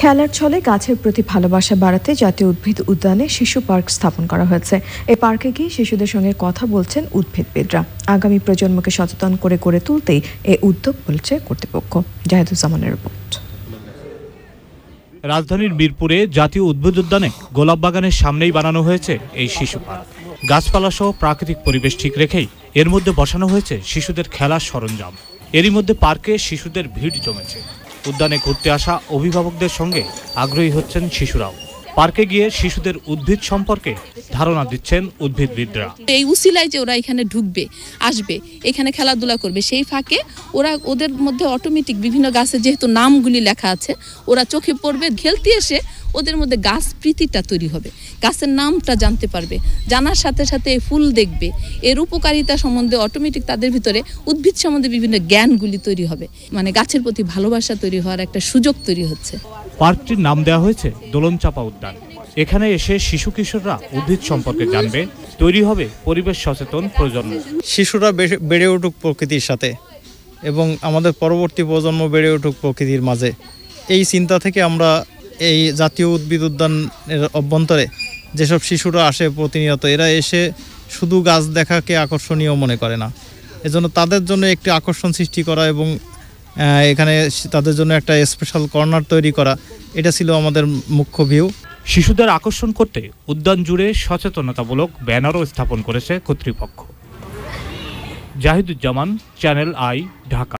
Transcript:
খেলার ছলে গাছের প্রতি ভালোবাসা বাড়াতে জাতীয় উদ্ভিদ উদ্যানে শিশু পার্ক স্থাপন করা হয়েছে এ পার্কে গিয়ে শিশুদের সঙ্গে কথা বলছেন উদ্ভিদবিদরা আগামী প্রজন্মকে সচেতন করে গড়ে তুলতেই এ উদ্যোগ বলছে কর্তৃপক্ষ জাহেদুজ্জামানের রিপোর্ট রাজধানীর মিরপুরে জাতীয় উদ্ভিদ উদ্যানে গোলাপ বাগানের সামনেই বানানো হয়েছে এই শিশু পার্ক গাছপালা সহ প্রাকৃতিক পরিবেশ ঠিক রেখেই এর মধ্যে বসানো হয়েছে শিশুদের খেলার সরঞ্জাম এরই মধ্যে পার্কে শিশুদের ভিড় জমেছে উদ্যানে ঘুরতে আসা অভিভাবকদের সঙ্গে আগ্রহী হচ্ছেন শিশুরাও পার্কে গিয়ে শিশুদের উদ্ভিদ সম্পর্কে ধারণা দিচ্ছেন উদ্ভিদবিদরা এই উসিলায় যে ওরা এখানে ঢুকবে আসবে এখানে খেলাধুলা করবে সেই ফাঁকে ওরা ওদের মধ্যে অটোমেটিক বিভিন্ন গাছের যেহেতু নামগুলি লেখা আছে ওরা চোখে পড়বে খেলতে এসে ওদের মধ্যে গাছ প্রীতিটা তৈরি হবে গাছের নামটা জানতে পারবে জানার সাথে সাথে এই ফুল দেখবে এর উপকারিতা সম্বন্ধে অটোমেটিক তাদের ভিতরে উদ্ভিদ সম্বন্ধে বিভিন্ন জ্ঞানগুলি তৈরি হবে মানে গাছের প্রতি ভালোবাসা তৈরি হওয়ার একটা সুযোগ তৈরি হচ্ছে পার্কটির নাম দেওয়া হয়েছে দোলনচাপা উদ্যান এখানে এসে শিশু কিশোররা উদ্ভিদ সম্পর্কে জানবে তৈরি হবে পরিবেশ সচেতন প্রজন্ম শিশুরা বেড়ে উঠুক প্রকৃতির সাথে এবং আমাদের পরবর্তী প্রজন্ম বেড়ে উঠুক প্রকৃতির মাঝে এই চিন্তা থেকে আমরা এই জাতীয় উদ্ভিদ উদ্যানের অভ্যন্তরে যেসব শিশুরা আসে প্রতিনিয়ত এরা এসে শুধু গাছ দেখাকে আকর্ষণীয় মনে করে না এজন্য তাদের জন্য একটি আকর্ষণ সৃষ্টি করা এবং এখানে তাদের জন্য একটা স্পেশাল কর্নার তৈরি করা এটা ছিল আমাদের মুখ্য ভিউ শিশুদের আকর্ষণ করতে উদ্যান জুড়ে সচেতনতামূলক ব্যানারও স্থাপন করেছে কর্তৃপক্ষ জাহিদুজ্জামান চ্যানেল আই ঢাকা